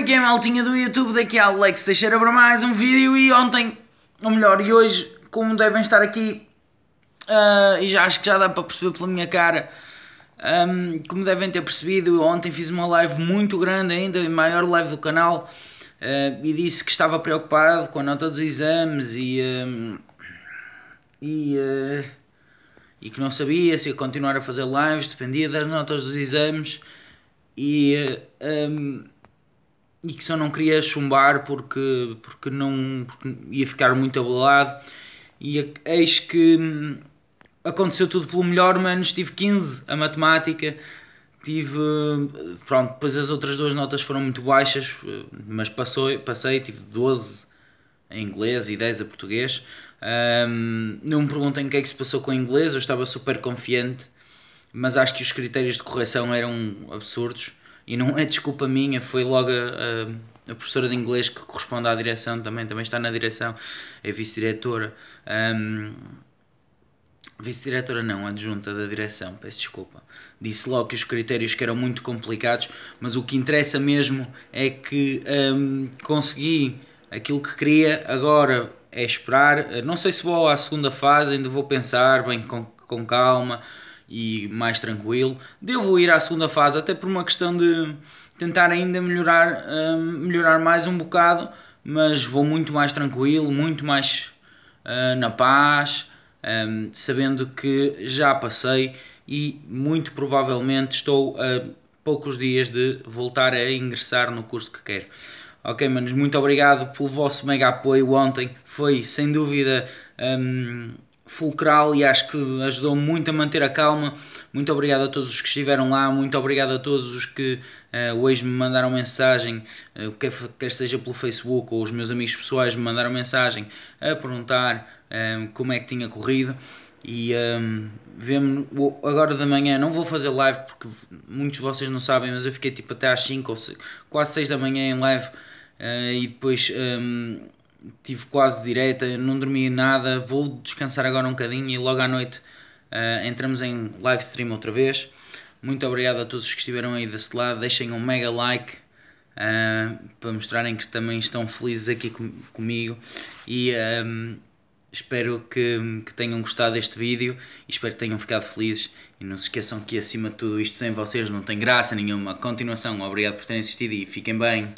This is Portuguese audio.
é que é, maltinha do YouTube? Daqui é Alex Teixeira para mais um vídeo e ontem, ou melhor, e hoje, como devem estar aqui, uh, e já acho que já dá para perceber pela minha cara, um, como devem ter percebido, ontem fiz uma live muito grande ainda, maior live do canal, uh, e disse que estava preocupado com a nota dos exames e... Um, e... Uh, e que não sabia se ia continuar a fazer lives, dependia das notas dos exames e... Um, e que se eu não queria chumbar porque, porque não porque ia ficar muito abalado. E eis que hum, aconteceu tudo pelo melhor, menos tive 15 a matemática. Tive, pronto, depois as outras duas notas foram muito baixas, mas passou, passei, tive 12 em inglês e 10 a português. Um, não me perguntem o que é que se passou com o inglês, eu estava super confiante, mas acho que os critérios de correção eram absurdos. E não é desculpa minha, foi logo a, a, a professora de inglês que corresponde à direção também, também está na direção, é vice-diretora. Um, vice-diretora não, adjunta da direção, peço desculpa. Disse logo que os critérios que eram muito complicados, mas o que interessa mesmo é que um, consegui aquilo que queria, agora é esperar. Não sei se vou à segunda fase, ainda vou pensar bem com, com calma e mais tranquilo. Devo ir à segunda fase, até por uma questão de tentar ainda melhorar, hum, melhorar mais um bocado, mas vou muito mais tranquilo, muito mais uh, na paz, um, sabendo que já passei e muito provavelmente estou a poucos dias de voltar a ingressar no curso que quero. Ok, manos, muito obrigado pelo vosso mega apoio ontem. Foi sem dúvida. Um, fulcral e acho que ajudou muito a manter a calma. Muito obrigado a todos os que estiveram lá, muito obrigado a todos os que uh, hoje me mandaram mensagem, uh, eh, quer, é quer seja pelo Facebook ou os meus amigos pessoais me mandaram mensagem a perguntar um, eh, como é que tinha corrido. E um, agora da manhã. Não vou fazer live porque muitos de vocês não sabem, mas eu fiquei tipo até às 5 ou 6, quase 6 da manhã em live uh, e depois. Um, tive quase direita não dormi nada, vou descansar agora um bocadinho e logo à noite uh, entramos em live stream outra vez. Muito obrigado a todos que estiveram aí desse lado, deixem um mega like uh, para mostrarem que também estão felizes aqui com, comigo e um, eh, espero que, que, tenham gostado deste vídeo e espero que tenham ficado felizes e não se esqueçam que acima de tudo isto sem vocês não tem graça nenhuma. continuação, obrigado por terem assistido e fiquem bem.